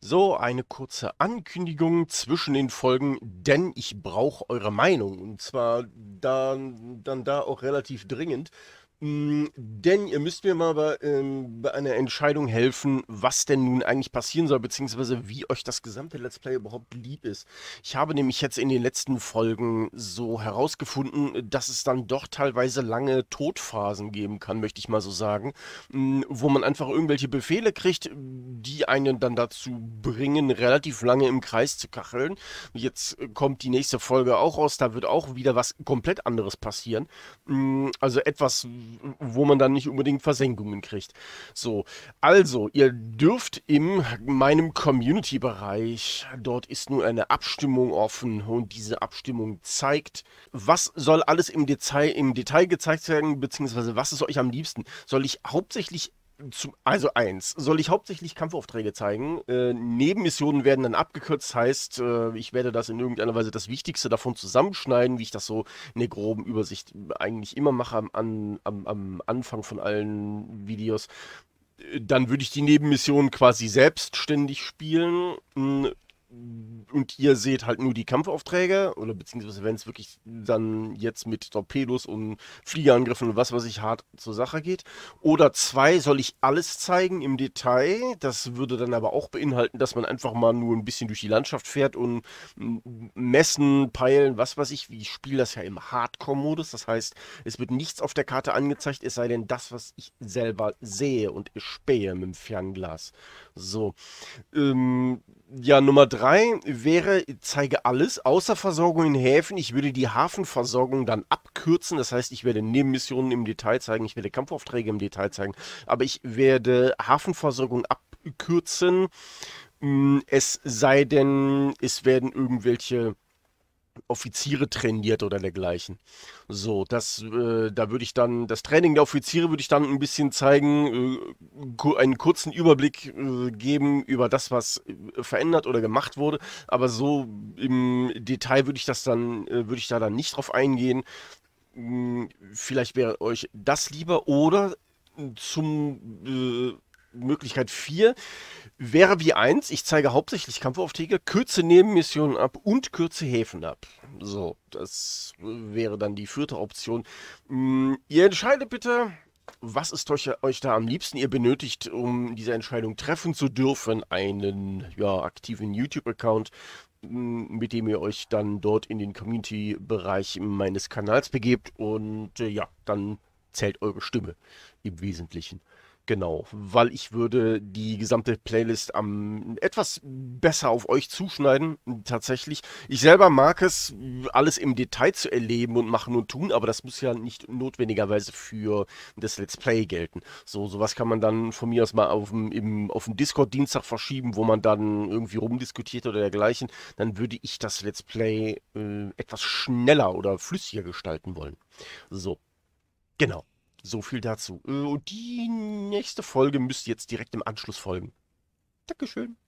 So, eine kurze Ankündigung zwischen den Folgen, denn ich brauche eure Meinung. Und zwar dann, dann da auch relativ dringend. Mm, denn ihr müsst mir mal bei, ähm, bei einer Entscheidung helfen, was denn nun eigentlich passieren soll, beziehungsweise wie euch das gesamte Let's Play überhaupt lieb ist. Ich habe nämlich jetzt in den letzten Folgen so herausgefunden, dass es dann doch teilweise lange Todphasen geben kann, möchte ich mal so sagen, mm, wo man einfach irgendwelche Befehle kriegt, die einen dann dazu bringen, relativ lange im Kreis zu kacheln. Jetzt kommt die nächste Folge auch raus, da wird auch wieder was komplett anderes passieren. Mm, also etwas wo man dann nicht unbedingt Versenkungen kriegt. So, also, ihr dürft in meinem Community-Bereich, dort ist nun eine Abstimmung offen und diese Abstimmung zeigt, was soll alles im Detail, im Detail gezeigt werden, beziehungsweise was ist euch am liebsten? Soll ich hauptsächlich zum, also eins, soll ich hauptsächlich Kampfaufträge zeigen? Äh, Nebenmissionen werden dann abgekürzt, heißt, äh, ich werde das in irgendeiner Weise das Wichtigste davon zusammenschneiden, wie ich das so in der groben Übersicht eigentlich immer mache am, am, am Anfang von allen Videos. Äh, dann würde ich die Nebenmissionen quasi selbstständig spielen. Hm, und ihr seht halt nur die Kampfaufträge oder beziehungsweise wenn es wirklich dann jetzt mit Torpedos und Fliegerangriffen und was weiß ich hart zur Sache geht. Oder zwei, soll ich alles zeigen im Detail? Das würde dann aber auch beinhalten, dass man einfach mal nur ein bisschen durch die Landschaft fährt und messen, peilen, was weiß ich. Ich spiele das ja im Hardcore-Modus, das heißt, es wird nichts auf der Karte angezeigt, es sei denn das, was ich selber sehe und spähe mit dem Fernglas. So. Ähm, ja, Nummer drei wäre, zeige alles, außer Versorgung in Häfen. Ich würde die Hafenversorgung dann abkürzen. Das heißt, ich werde Nebenmissionen im Detail zeigen, ich werde Kampfaufträge im Detail zeigen, aber ich werde Hafenversorgung abkürzen. Mm, es sei denn, es werden irgendwelche Offiziere trainiert oder dergleichen. So, das, äh, da würde ich dann, das Training der Offiziere würde ich dann ein bisschen zeigen, äh, einen kurzen Überblick äh, geben über das, was äh, verändert oder gemacht wurde. Aber so im Detail würde ich das dann, äh, würde ich da dann nicht drauf eingehen. Hm, vielleicht wäre euch das lieber oder zum äh, Möglichkeit 4 Wäre wie eins, ich zeige hauptsächlich Kampfaufträge, kürze Nebenmissionen ab und kürze Häfen ab. So, das äh, wäre dann die vierte Option. Mm, ihr entscheidet bitte, was ist euch, euch, da am liebsten? Ihr benötigt, um diese Entscheidung treffen zu dürfen, einen ja, aktiven YouTube-Account, mm, mit dem ihr euch dann dort in den Community-Bereich meines Kanals begebt und äh, ja, dann zählt eure Stimme im Wesentlichen. Genau, weil ich würde die gesamte Playlist am etwas besser auf euch zuschneiden, tatsächlich. Ich selber mag es, alles im Detail zu erleben und machen und tun, aber das muss ja nicht notwendigerweise für das Let's Play gelten. So, sowas kann man dann von mir aus mal auf dem, auf dem Discord-Dienstag verschieben, wo man dann irgendwie rumdiskutiert oder dergleichen. Dann würde ich das Let's Play äh, etwas schneller oder flüssiger gestalten wollen. So, genau. So viel dazu. Äh, und die nächste Folge müsste jetzt direkt im Anschluss folgen. Dankeschön.